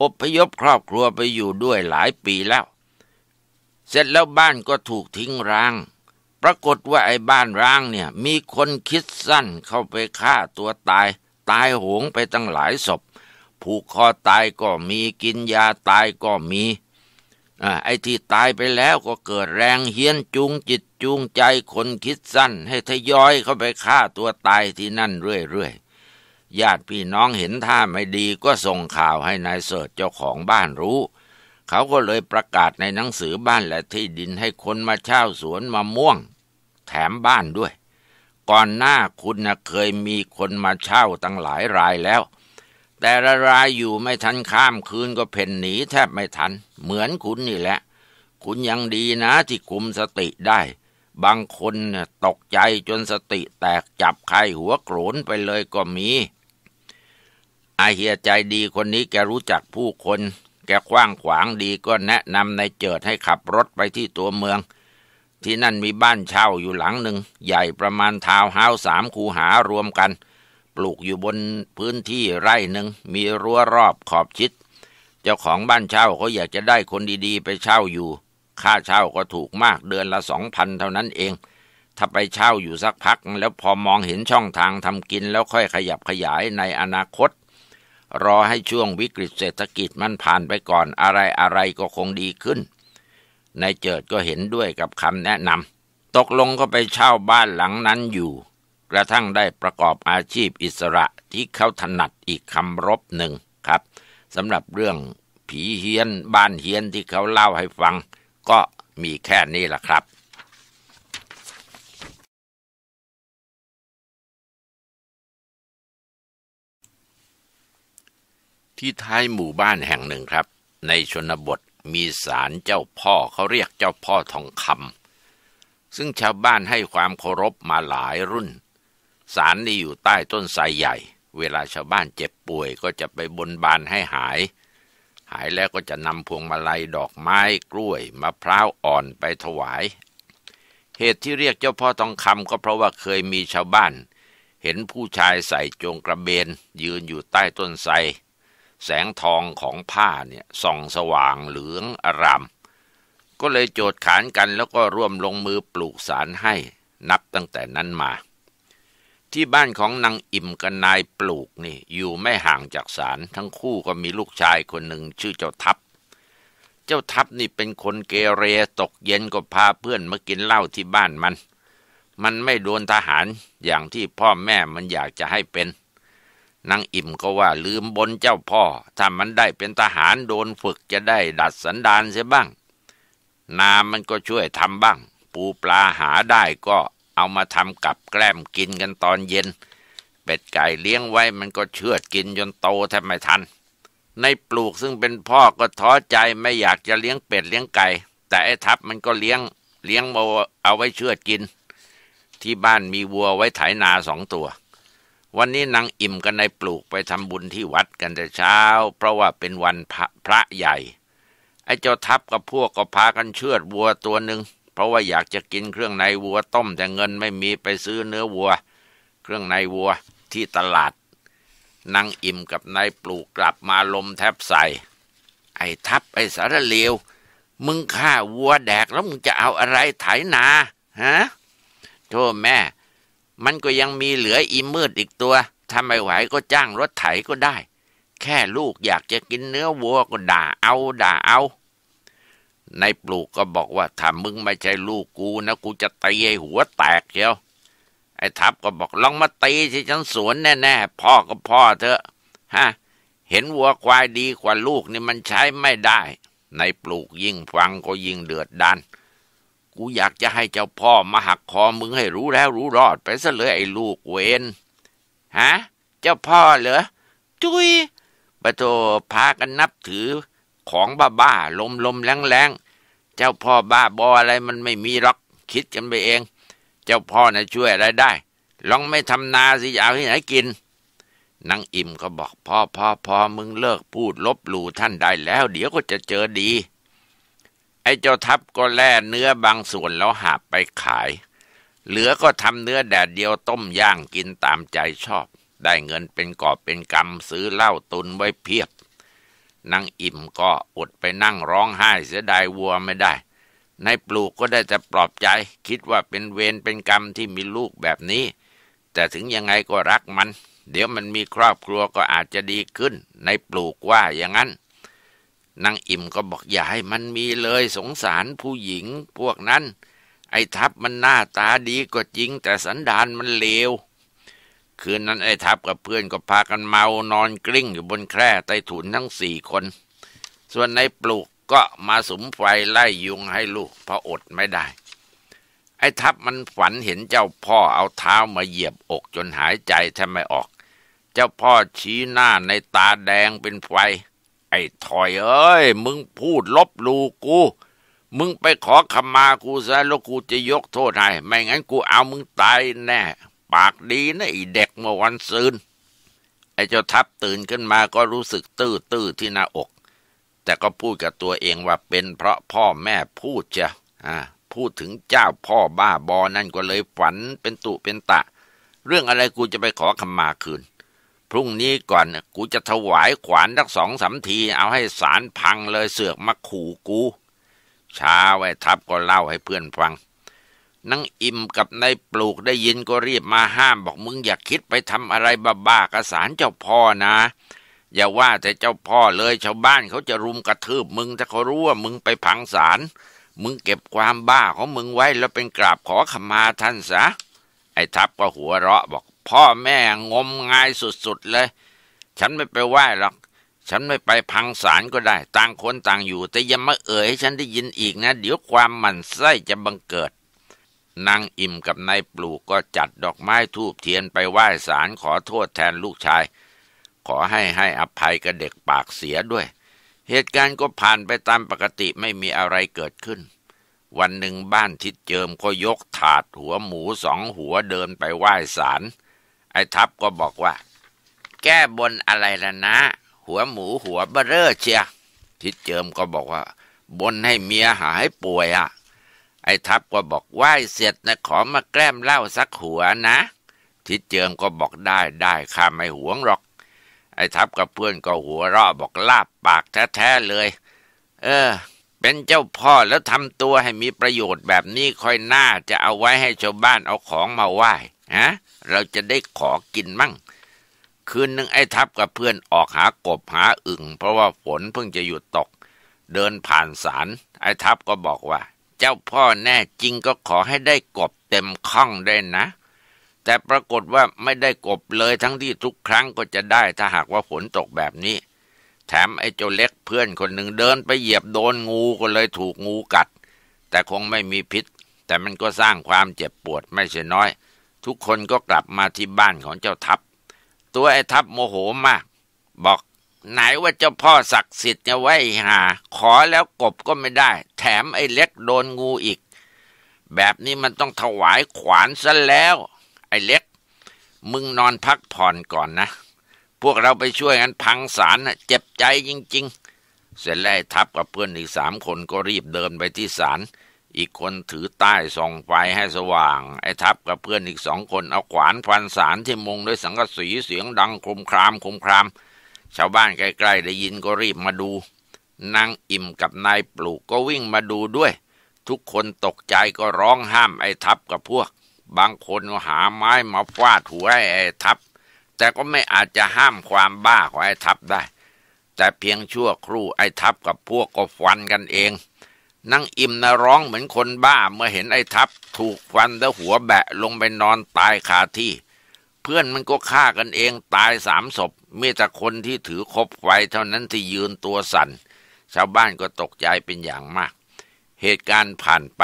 อบพยพครอบครัวไปอยู่ด้วยหลายปีแล้ว เสร็จแล้วบ้านก็ถูกทิ้งร้าง ปรากฏว่าไอ้บ้านร้างเนี่ยมีคนคิดสั้นเข้าไปฆ่าตัวตาย ตายโหงไปตั้งหลายศพ ผูกคอตายก็มีกินยาตายก็มีไอ้ที่ตายไปแล้วก็เกิดแรงเฮี้ยนจูงจิตจูงใจคนคิดสั้น ให้ทยอยเข้าไปฆ่าตัวตายที่นั่นเรื่อยๆญาติพี่น้องเห็นท่าไม่ดีก็ส่งข่าวให้นายเสิร์ชเจ้าของบ้านรู้ เขาก็เลยประกาศในหนังสือบ้านและที่ดินให้คนมาเช่าสวนมะม่วง แถมบ้านด้วย ก่อนหน้าคุณนะเคยมีคนมาเช่าตั้งหลายรายแล้ว แต่ละรายอยู่ไม่ทันข้ามคืนก็เพ่นหนีแทบไม่ทัน เหมือนคุณนี่แหละ คุณยังดีนะที่คุมสติได้ บางคนตกใจจนสติ แตกจับใครหัวโกรนไปเลยก็มีอาเฮียใจดีคนนี้แกรู้จักผู้คน แกคว้างขวางดีก็แนะนำในเจิดให้ขับรถไปที่ตัวเมือง ที่นั่นมีบ้านเช่าอยู่หลังหนึ่งใหญ่ประมาณทาวเฮาสามคูหารวมกัน ปลูกอยู่บนพื้นที่ไร่หนึ่งมีรั้วรอบขอบชิด เจ้าของบ้านเช่าเขาอยากจะได้คนดีๆ ไปเช่าอยู่ค่าเช่าก็ถูกมากเดือนละสองพันเท่านั้นเอง ถ้าไปเช่าอยู่สักพัก แล้วพอมองเห็นช่องทางทำกินแล้วค่อยขยับขยายในอนาคตรอให้ช่วงวิกฤตเศรษฐกิจมันผ่านไปก่อนอะไรอะไรก็คงดีขึ้น นายเจิดก็เห็นด้วยกับคำแนะนำ ตกลงก็ไปเช่าบ้านหลังนั้นอยู่ กระทั่งได้ประกอบอาชีพอิสระที่เขาถนัดอีกคำรบหนึ่งครับสำหรับเรื่องผีเฮียน บ้านเฮียนที่เขาเล่าให้ฟังก็มีแค่นี้แหละครับที่ท้ายหมู่บ้านแห่งหนึ่งครับ ในชนบทมีศาลเจ้าพ่อเขาเรียกเจ้าพ่อทองคำซึ่งชาวบ้านให้ความเคารพมาหลายรุ่น ศาลนี้อยู่ใต้ต้นไทรใหญ่ เวลาชาวบ้านเจ็บป่วยก็จะไปบนบานให้หาย หายแล้วก็จะนำพวงมาลัยดอกไม้กล้วยมะพร้าวอ่อนไปถวาย เหตุที่เรียกเจ้าพ่อทองคำก็เพราะว่าเคยมีชาวบ้าน เห็นผู้ชายใส่จงกระเบนยืนอยู่ใต้ต้นไทรแสงทองของผ้าเนี่ยส่องสว่างเหลืองอารามก็เลยโจทย์ขานกันแล้วก็ร่วมลงมือปลูกสารให้นับตั้งแต่นั้นมา ที่บ้านของนางอิ่มกับนายปลูกนี่อยู่ไม่ห่างจากสาร ทั้งคู่ก็มีลูกชายคนหนึ่งชื่อเจ้าทับเจ้าทับนี่เป็นคนเกเรตกเย็นก็พาเพื่อนมากินเหล้าที่บ้านมัน มันไม่โดนทหารอย่างที่พ่อแม่มันอยากจะให้เป็นนางอิ่มก็ว่าลืมบนเจ้าพ่อ ถ้ามันได้เป็นทหารโดนฝึกจะได้ดัดสันดานเสียบ้าง นามันก็ช่วยทำบ้าง ปูปลาหาได้ก็เอามาทำกับแกล้มกินกันตอนเย็นเป็ดไก่เลี้ยงไว้มันก็เชือดกินจนโตแทบไม่ทัน ในปลูกซึ่งเป็นพ่อก็ท้อใจไม่อยากจะเลี้ยงเป็ดเลี้ยงไก่แต่ไอ้ทับมันก็เลี้ยงเลี้ยงเอาไว้เชือดกิน ที่บ้านมีวัวไว้ไถนาสองตัววันนี้นางอิ่มกันายปลูกไปทำบุญที่วัดกัน แต่เช้า เพราะว่าเป็นวันพระพระใหญ่ไอ้เจ้าทัพกับพวกก็พากันเชือดวัวตัวหนึ่งเพราะว่าอยากจะกินเครื่องในวัวต้ม แต่เงินไม่มีไปซื้อเนื้อวัว เครื่องในวัวที่ตลาดนางอิ่มกับนายปลูกกลับมาลมแทบใส่ไอ้ทัพไอ้สารเลวมึงฆ่าวัวแดก แล้วมึงจะเอาอะไรไถนาฮะโทษแม่มันก็ยังมีเหลืออิมืดอีกตัว ถ้าไม่ไหวก็จ้างรถไถก็ได้ แค่ลูกอยากจะกินเนื้อวัวก็ด่าเอาด่าเอา นายปลูกก็บอกว่าถ้ามึง ไม่ใช่ลูกกูนะ กูจะตีหหัวแตกเชียว ไอ้ทับก็บอก ลองมาตีที่ฉันสวนแน่ ๆ พ่อก็พ่อเถอะ ฮะ เห็นวัวควายดีกว่าลูกนี่มันใช้ไม่ได้ นายปลูกยิ่ง ฟังก็ยิ่งเดือดดันกูอยากจะให้เจ้าพ่อมาหักคอมึงให้รู้แล้วรู้รอดไปซะเลยไอ้ลูกเวนฮะเจ้าพ่อเหรอจุยปะโตพากันนับถือของบ้าบ้าลมลมแรงแรงเจ้าพ่อบ้าบออะไรมันไม่มีหรอกคิดกันไปเอง เจ้าพ่อนะ่ะช่วยอะไรได้ลองไม่ทำนาสิเอาที่ไหนกินนางอิ่มก็บอกพ่อพ่อพ่อมึงเลิกพูดลบหลู่ท่านได้แล้ว เดี๋ยวก็จะเจอดีไอ้เจ้าทัพก็แล่เนื้อบางส่วนแล้วหาบไปขาย เหลือก็ทำเนื้อแดดเดียวต้มย่างกินตามใจชอบ ได้เงินเป็นกอบเป็นกำซื้อเหล้าตุนไว้เพียบนางอิ่มก็อดไปนั่งร้องไห้เสียดายวัวไม่ได้ ในปลูกก็ได้จะปลอบใจ คิดว่าเป็นเวรเป็นกรรมที่มีลูกแบบนี้ แต่ถึงยังไงก็รักมัน เดี๋ยวมันมีครอบครัวก็อาจจะดีขึ้นในปลูกว่าอย่างนั้นนางอิ่มก็บอกอย่าให้มันมีเลยสงสารผู้หญิงพวกนั้น ไอ้ทับมันหน้าตาดีก็จริงแต่สันดานมันเลว คืนนั้นไอ้ทับกับเพื่อนก็พากันเมานอนกลิ้งอยู่บนแคร่ใต้ถุนทั้งสี่คน ส่วนในปลูกก็มาสมไฟ ไล่ยุงให้ลูกเพราะอดไม่ได้ ไอ้ทับมันฝันเห็นเจ้าพ่อเอาเท้ามาเหยียบอกจนหายใจแทบไม่ออก เจ้าพ่อชี้หน้าในตาแดงเป็นไฟไอ้ถอยเอ้ย มึงพูดลบลูกู มึงไปขอขมากูซะ แล้วกูจะยกโทษให้ ไม่งั้นกูเอามึงตายแน่ ปากดีนะไอ้เด็กเมื่อวันซืน ไอ้เจ้าทัพตื่นขึ้นมาก็รู้สึกตื้อตื้อที่หน้าอก แต่ก็พูดกับตัวเองว่าเป็นเพราะพ่อแม่พูดจ้ะอ่าพูดถึงเจ้าพ่อบ้าบอนั่นก็เลยฝันเป็นตุเป็นตะ เรื่องอะไรกูจะไปขอขมาคืนพรุ่งนี้ก่อนกูจะถวายขวานทักสองสามทีเอาให้สารพังเลยเสือกมาขู่กูช้าไว้ทับก็เล่าให้เพื่อนฟังนังอิ่มกับนายปลูกได้ยินก็รีบมาห้ามบอกมึงอย่าคิดไปทำอะไรบ้าๆกับสารเจ้าพ่อนะ อย่าว่าแต่เจ้าพ่อเลยชาวบ้านเขาจะรุมกระทืบมึงถ้าเขารู้ว่ามึงไปผังสารมึงเก็บความบ้าของมึงไว้แล้วเป็นกราบขอขมาท่านซะไอ้ทับก็หัวเราะบอกพ่อแม่งมงายสุดๆเลย ฉันไม่ไปไหว้หรอก ฉันไม่ไปพังศาลก็ได้ ต่างคนต่างอยู่แต่ยยงไมาเอ่ยให้ฉันได้ยินอีกนะ เดี๋ยวความหมันไส้จะบังเกิด นางอิ่มกับนายปลูกก็จัดดอกไม้ทูบเทียนไปไหว้ศาลขอโทษแทนลูกชาย ขอให้ให้อภัยกับเด็กปากเสียด้วย เหตุการณ์ก็ผ่านไปตามปกติไม่มีอะไรเกิดขึ้น วันหนึ่งบ้านทิดเจิมก็ยกถาดหัวหมูสองหัวเดินไปไหว้ศาลไอ้ทัพก็บอกว่า แก้บนอะไรละนะ หัวหมูหัวเบเร่อเชียทิดเจิมก็บอกว่า บนให้เมียหายป่วยอะ่ะ ไอ้ทัพก็บอกไหวเสร็จนะขอมาแกล้มเหล้าสักหัวนะ ทิดเจิมก็บอกได้ได้ข้าไม่หวงหรอก ไอ้ทัพกับเพื่อนก็หัวเราะบอกลาบปากแท้ๆเลย เออ เป็นเจ้าพ่อแล้วทำตัวให้มีประโยชน์แบบนี้ค่อยหน้าจะเอาไว้ให้ชาวบ้าน เอาของมาไหว้ฮะเราจะได้ขอกินมั่ง คืนหนึ่งไอ้ทับกับเพื่อนออกหากบหาอึ่งเพราะว่าฝนเพิ่งจะหยุดตก เดินผ่านศาลไอ้ทับก็บอกว่า เจ้าพ่อแน่จริงก็ขอให้ได้กบเต็มข้องได้นะ แต่ปรากฏว่าไม่ได้กบเลยทั้งที่ทุกครั้งก็จะได้ถ้าหากว่าฝนตกแบบนี้ แถมไอ้เจ้าเล็กเพื่อนคนหนึ่งเดินไปเหยียบโดนงูก็เลยถูกงูกัด แต่คงไม่มีพิษ แต่มันก็สร้างความเจ็บปวดไม่ใช่น้อยทุกคนก็กลับมาที่บ้านของเจ้าทัพ ตัวไอ้ทัพโมโหมาก บอกไหนว่าเจ้าพ่อศักดิ์สิทธิ์จะไว้หา ขอแล้วกบก็ไม่ได้ แถมไอ้เล็กโดนงูอีก แบบนี้มันต้องถวายขวานซะแล้ว ไอ้เล็ก มึงนอนพักผ่อนก่อนนะ พวกเราไปช่วยกันพังสารนะเจ็บใจจริงๆ เสร็จแล้วทัพกับเพื่อนอีกสามคนก็รีบเดินไปที่ศาลอีกคนถือใต้ส่องไฟให้สว่างไอ้ทับกับเพื่อนอีกสองคนเอาขวานฟันสารที่มุงด้วยสังกะสีเสียงดังคุมครามคุมคราม ชาวบ้านใกล้ๆได้ยินก็รีบมาดูนางอิ่มกับนายปลูกก็วิ่งมาดูด้วย ทุกคนตกใจก็ร้องห้ามไอ้ทับกับพวก บางคนก็หาไม้มาฟาดหัวไอ้ทับ แต่ก็ไม่อาจจะห้ามความบ้าของไอ้ทับได้ แต่เพียงชั่วครู่ไอ้ทับกับพวกก็ฟันกันเองนางอิ่มนะร้องเหมือนคนบ้าเมื่อเห็นไอ้ทับถูกฟันแล้วหัวแบะลงไปนอนตายคาที่เพื่อนมันก็ฆ่ากันเองตายสามศพมีแต่คนที่ถือคบไฟเท่านั้นที่ยืนตัวสัน่น ชาวบ้านก็ตกใจเป็นอย่างมาก เหตุการณ์ผ่านไป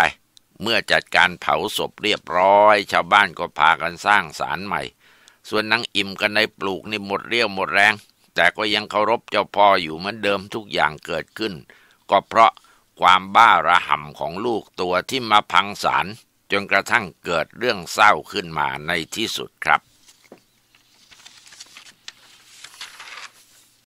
เมื่อจัดการเผาศพเรียบร้อย ชาวบ้านก็พากันสร้างศาลใหม่ ส่วนนางอิ่มกันในปลูกนี่หมดเรี่ยวหมดแรงแต่ก็ยังเคารพเจ้าพ่ออยู่เหมือนเดิมทุกอย่างเกิดขึ้น ก็เพราะความบ้าระห่ำของลูกตัวที่มาพังสารจนกระทั่งเกิดเรื่องเศร้าขึ้นมาในที่สุดครับ